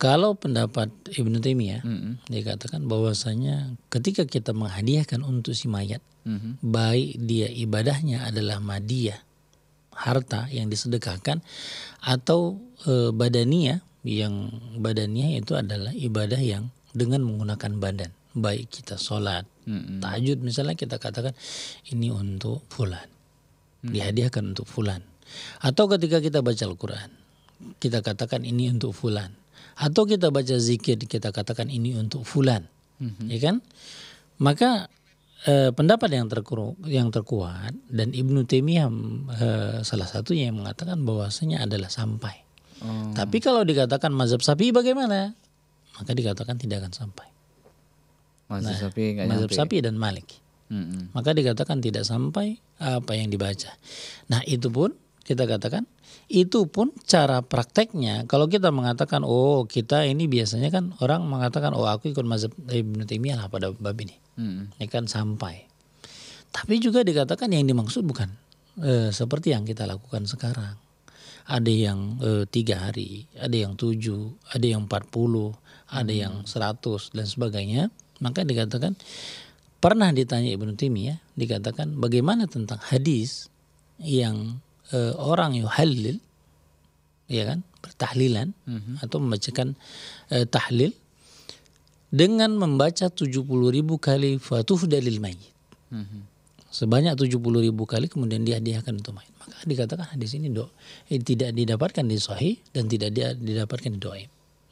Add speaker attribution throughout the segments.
Speaker 1: Kalau pendapat Ibnu Taimiyah mm-hmm. dikatakan bahwasanya ketika kita menghadiahkan untuk si mayat, mm-hmm. baik dia ibadahnya adalah madiah harta yang disedekahkan atau e, badania yang badannya itu adalah ibadah yang dengan menggunakan badan, baik kita sholat, mm-hmm. tahajud misalnya kita katakan ini untuk fulan, mm-hmm. dihadiahkan untuk fulan. Atau ketika kita baca Al-Qur'an, kita katakan ini untuk fulan atau kita baca zikir kita katakan ini untuk fulan mm-hmm. ya kan maka eh, pendapat yang terkuru, yang terkuat dan Ibnu Taimiyah eh, salah satunya yang mengatakan bahwasanya adalah sampai oh. tapi kalau dikatakan mazhab sapi bagaimana maka dikatakan tidak akan sampai mazhab nah, sapi mazhab sapi dan Malik mm-hmm. maka dikatakan tidak sampai apa yang dibaca nah itu pun kita katakan itu pun cara prakteknya kalau kita mengatakan oh kita ini biasanya kan orang mengatakan oh aku ikut mazhab Ibnu Taimiyah lah pada bab ini hmm. ini kan sampai tapi juga dikatakan yang dimaksud bukan e, seperti yang kita lakukan sekarang ada yang eh, tiga hari ada yang tujuh ada yang empat puluh ada yang hmm. seratus dan sebagainya maka dikatakan pernah ditanya Ibnu Taimiyah dikatakan bagaimana tentang hadis yang uh, orang halil, ya kan bertahlilan mm-hmm. atau membacakan uh, tahlil dengan membaca puluh ribu kali fatuh dalil mayit. Mm-hmm. Sebanyak 70.000 ribu kali kemudian dihadiahkan untuk mayit. Maka dikatakan hadis ah, ini do, eh, tidak didapatkan di sahih dan tidak didapatkan di doa.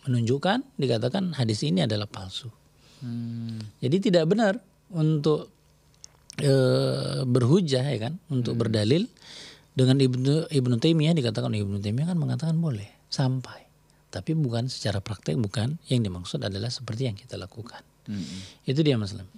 Speaker 1: Menunjukkan dikatakan hadis ini adalah palsu. Hmm. Jadi tidak benar untuk e, berhujah ya kan, untuk hmm. berdalil dengan Ibnu Ibnu Taimiyah dikatakan Ibnu Taimiyah kan mengatakan boleh sampai tapi bukan secara praktek bukan yang dimaksud adalah seperti yang kita lakukan. -hmm. Itu dia Mas Lem.